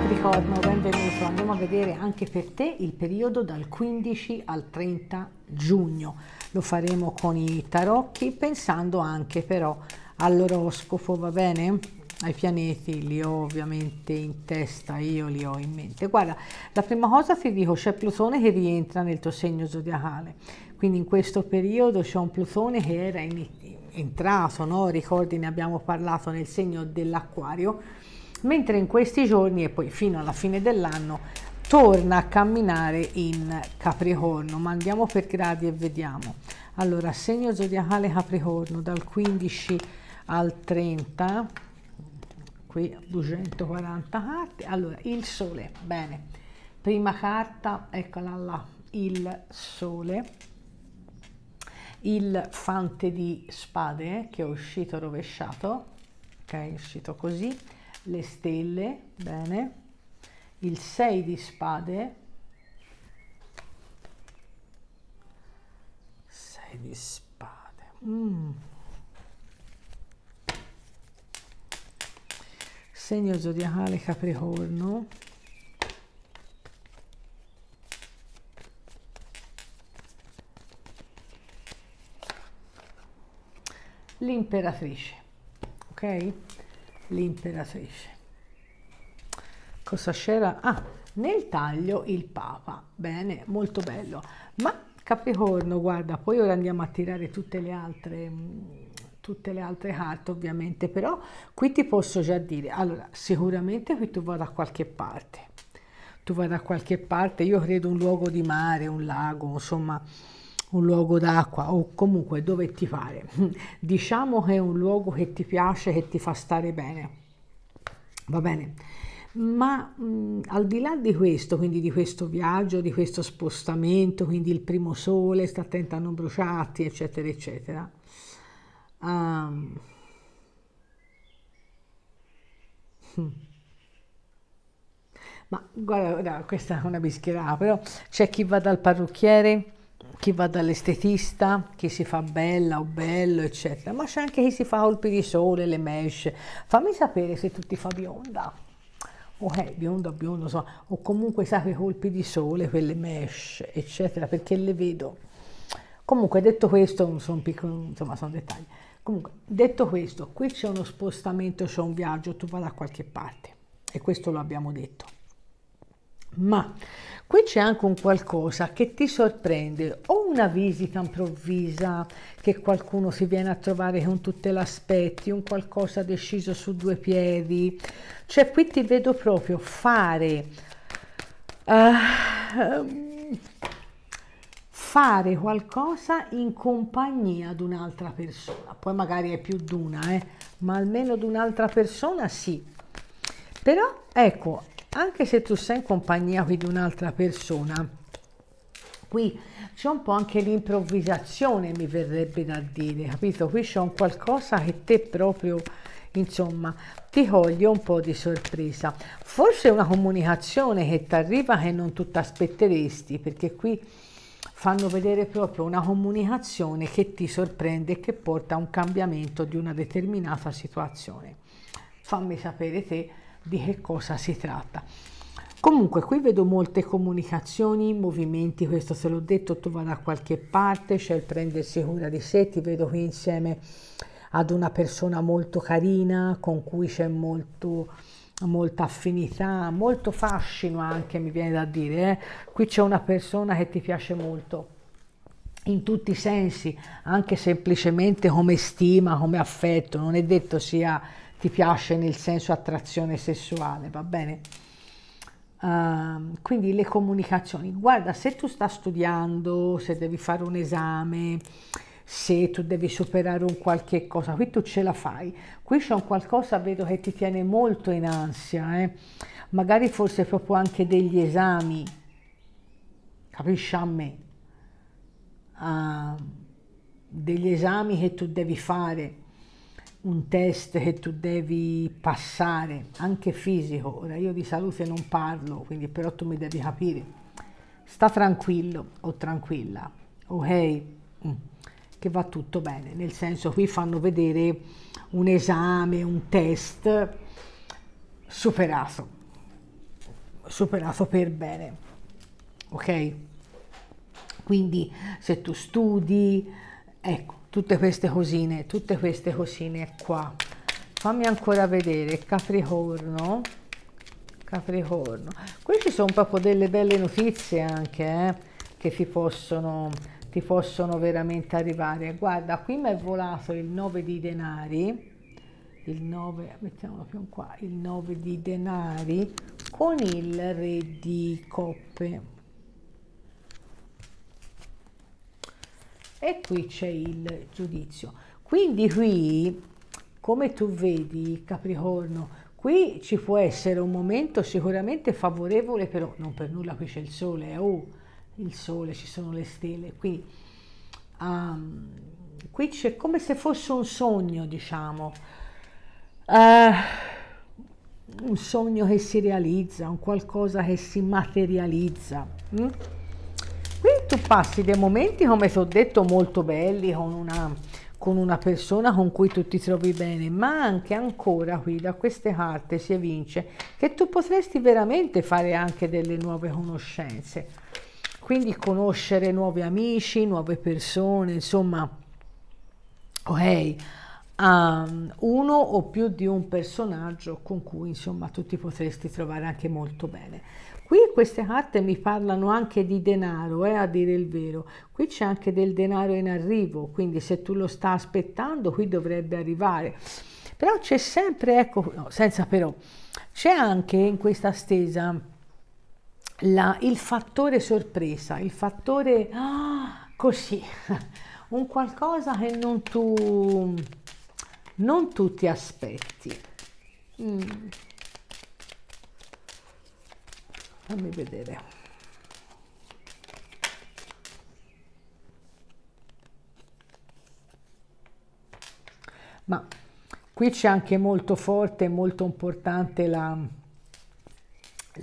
Capricorno, benvenuto. Andiamo a vedere anche per te il periodo dal 15 al 30 giugno. Lo faremo con i tarocchi, pensando anche però all'oroscopo, va bene? Ai pianeti li ho ovviamente in testa, io li ho in mente. Guarda, la prima cosa ti dico, c'è Plutone che rientra nel tuo segno zodiacale. Quindi in questo periodo c'è un Plutone che era in, entrato, no? ricordi ne abbiamo parlato nel segno dell'acquario, mentre in questi giorni e poi fino alla fine dell'anno torna a camminare in Capricorno, ma andiamo per gradi e vediamo. Allora, segno zodiacale Capricorno dal 15 al 30, qui 240 carte, allora il sole, bene, prima carta, eccola là, il sole, il fante di spade eh, che è uscito rovesciato, ok, è uscito così, le stelle, bene, il 6 di spade, 6 di spade, mm. segno zodiacale capricorno, l'imperatrice, ok? l'imperatrice. Cosa c'era? Ah, nel taglio il Papa. Bene, molto bello. Ma Capricorno, guarda, poi ora andiamo a tirare tutte le altre mm, tutte le altre carte ovviamente, però qui ti posso già dire, allora sicuramente qui tu vai da qualche parte, tu vai da qualche parte, io credo un luogo di mare, un lago, insomma, un luogo d'acqua o comunque dove ti pare. Diciamo che è un luogo che ti piace, che ti fa stare bene. Va bene. Ma mh, al di là di questo, quindi di questo viaggio, di questo spostamento, quindi il primo sole, sta attenta a non bruciarti, eccetera, eccetera. Um, ma guarda, guarda, questa è una bischierata, però c'è chi va dal parrucchiere, chi va dall'estetista, chi si fa bella o bello, eccetera, ma c'è anche chi si fa colpi di sole, le mesh. Fammi sapere se tu ti fa bionda, o è eh, bionda, bionda, so, o comunque sai quei colpi di sole, quelle mesh, eccetera, perché le vedo. Comunque, detto questo, sono piccoli, insomma, sono dettagli. Comunque, detto questo, qui c'è uno spostamento, c'è un viaggio, tu vai da qualche parte, e questo lo abbiamo detto. Ma qui c'è anche un qualcosa che ti sorprende, o una visita improvvisa che qualcuno si viene a trovare con tutte le l'aspetti, un qualcosa deciso su due piedi, cioè qui ti vedo proprio fare, uh, fare qualcosa in compagnia di un'altra persona, poi magari è più di una, eh, ma almeno di un'altra persona sì, però ecco anche se tu sei in compagnia di un'altra persona qui c'è un po' anche l'improvvisazione mi verrebbe da dire capito qui c'è un qualcosa che te proprio insomma ti coglie un po' di sorpresa forse una comunicazione che ti arriva che non tu ti aspetteresti perché qui fanno vedere proprio una comunicazione che ti sorprende e che porta a un cambiamento di una determinata situazione fammi sapere te di che cosa si tratta. Comunque qui vedo molte comunicazioni, movimenti, questo se l'ho detto, tu vai da qualche parte, c'è il prendersi cura di sé, ti vedo qui insieme ad una persona molto carina, con cui c'è molto, molta affinità, molto fascino anche mi viene da dire, eh? qui c'è una persona che ti piace molto in tutti i sensi, anche semplicemente come stima, come affetto, non è detto sia ti piace nel senso attrazione sessuale, va bene? Uh, quindi le comunicazioni. Guarda, se tu stai studiando, se devi fare un esame, se tu devi superare un qualche cosa, qui tu ce la fai. Qui c'è un qualcosa, vedo che ti tiene molto in ansia, eh? magari forse proprio anche degli esami, capisci a me? Uh, degli esami che tu devi fare un test che tu devi passare, anche fisico, ora io di salute non parlo, quindi però tu mi devi capire, sta tranquillo o tranquilla, ok? Mm. Che va tutto bene, nel senso qui fanno vedere un esame, un test superato, superato per bene, ok? Quindi se tu studi, ecco, tutte queste cosine, tutte queste cosine qua. Fammi ancora vedere, Capricorno, Capricorno. Queste sono proprio delle belle notizie anche, eh, che ti possono, ti possono veramente arrivare. Guarda, qui mi è volato il 9 di denari, il 9, mettiamolo più in qua, il 9 di denari con il re di coppe e qui c'è il giudizio. Quindi qui, come tu vedi, Capricorno, qui ci può essere un momento sicuramente favorevole, però non per nulla qui c'è il sole, eh, oh, il sole, ci sono le stelle, qui, um, qui c'è come se fosse un sogno, diciamo, uh, un sogno che si realizza, un qualcosa che si materializza. Hm? tu passi dei momenti, come ti ho detto, molto belli con una, con una persona con cui tu ti trovi bene, ma anche ancora qui da queste carte si evince che tu potresti veramente fare anche delle nuove conoscenze, quindi conoscere nuovi amici, nuove persone, insomma, ok Ehm, uno o più di un personaggio con cui insomma tu ti potresti trovare anche molto bene. Qui queste carte mi parlano anche di denaro, eh, a dire il vero. Qui c'è anche del denaro in arrivo, quindi se tu lo stai aspettando, qui dovrebbe arrivare. Però c'è sempre, ecco, no, senza però, c'è anche in questa stesa la, il fattore sorpresa, il fattore ah, così, un qualcosa che non tu non tutti aspetti. Mm. Fammi vedere. Ma qui c'è anche molto forte, e molto importante la,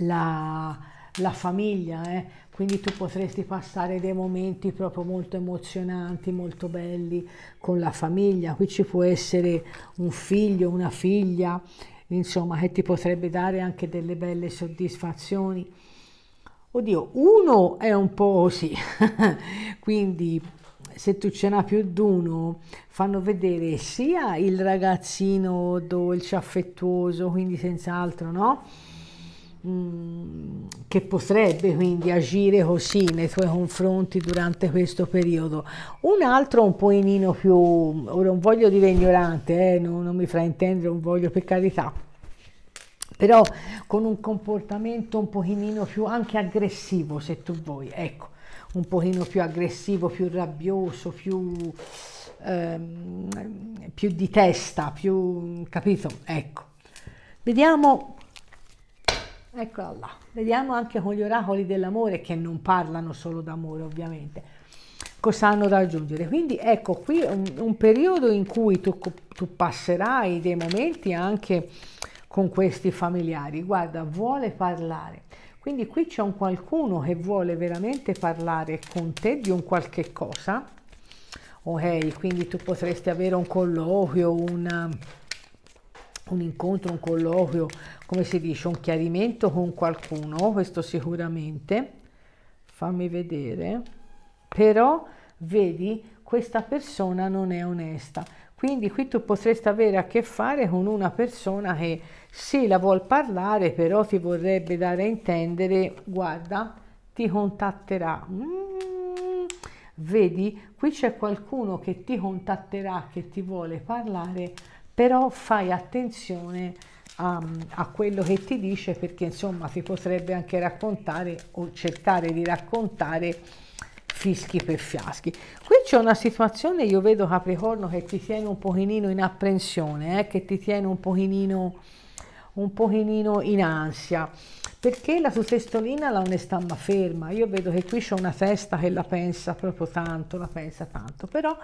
la, la famiglia, eh? quindi tu potresti passare dei momenti proprio molto emozionanti, molto belli con la famiglia, qui ci può essere un figlio, una figlia, insomma che ti potrebbe dare anche delle belle soddisfazioni. Oddio, uno è un po' così, quindi se tu ce n'ha più di uno, fanno vedere sia il ragazzino dolce, affettuoso, quindi senz'altro, no? Mm, che potrebbe quindi agire così nei tuoi confronti durante questo periodo. Un altro un pochino più, ora non voglio dire ignorante, eh, non, non mi fraintendere, non voglio per carità, però con un comportamento un pochino più anche aggressivo se tu vuoi, ecco, un pochino più aggressivo, più rabbioso, più, ehm, più di testa, più, capito? Ecco. Vediamo Eccola là. Vediamo anche con gli oracoli dell'amore che non parlano solo d'amore ovviamente. Cosa hanno da aggiungere? Quindi ecco qui un, un periodo in cui tu, tu passerai dei momenti anche con questi familiari. Guarda, vuole parlare. Quindi qui c'è un qualcuno che vuole veramente parlare con te di un qualche cosa. Ok, quindi tu potresti avere un colloquio, una un incontro, un colloquio, come si dice, un chiarimento con qualcuno, questo sicuramente, fammi vedere, però vedi questa persona non è onesta, quindi qui tu potresti avere a che fare con una persona che sì la vuol parlare, però ti vorrebbe dare a intendere, guarda, ti contatterà. Mm, vedi, qui c'è qualcuno che ti contatterà, che ti vuole parlare, però fai attenzione a, a, quello che ti dice perché insomma ti potrebbe anche raccontare o cercare di raccontare fischi per fiaschi. Qui c'è una situazione, io vedo Capricorno, che ti tiene un pochino in apprensione, eh, che ti tiene un pochino un pochino in ansia perché la testolina la un'estamma ferma io vedo che qui c'è una testa che la pensa proprio tanto la pensa tanto però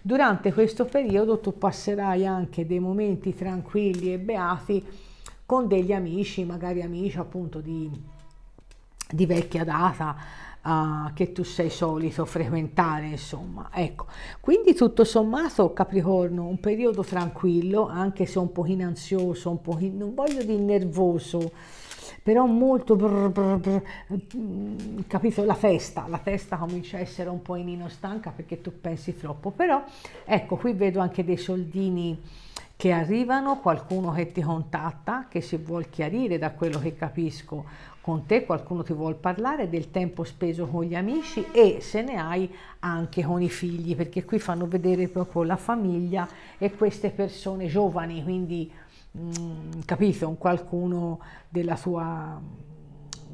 durante questo periodo tu passerai anche dei momenti tranquilli e beati con degli amici magari amici appunto di, di vecchia data uh, che tu sei solito frequentare, insomma. Ecco, quindi tutto sommato Capricorno, un periodo tranquillo, anche se un pochino ansioso, un pochino, non voglio dire nervoso, però molto brr, brr, brr, mm, capito la festa, la festa comincia a essere un po' inino stanca perché tu pensi troppo però ecco qui vedo anche dei soldini che arrivano qualcuno che ti contatta che si vuol chiarire da quello che capisco con te, qualcuno ti vuole parlare, del tempo speso con gli amici e se ne hai anche con i figli, perché qui fanno vedere proprio la famiglia e queste persone giovani, quindi mh, mm, capito, un qualcuno della tua,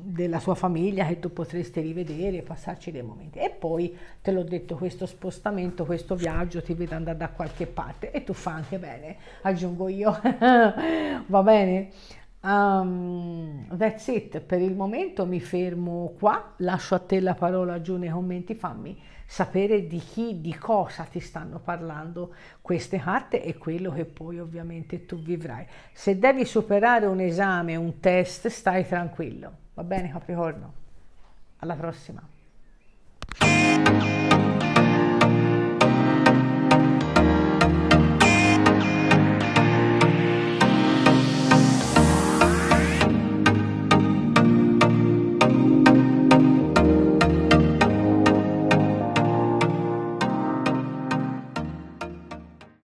della tua famiglia che tu potresti rivedere, e passarci dei momenti. E poi, te l'ho detto, questo spostamento, questo viaggio ti vede andare da qualche parte e tu fa anche bene, aggiungo io, va bene? Um, that's it, per il momento mi fermo qua, lascio a te la parola giù nei commenti, fammi sapere di chi, di cosa ti stanno parlando queste carte e quello che poi ovviamente tu vivrai. Se devi superare un esame, un test, stai tranquillo, va bene Capricorno? Alla prossima!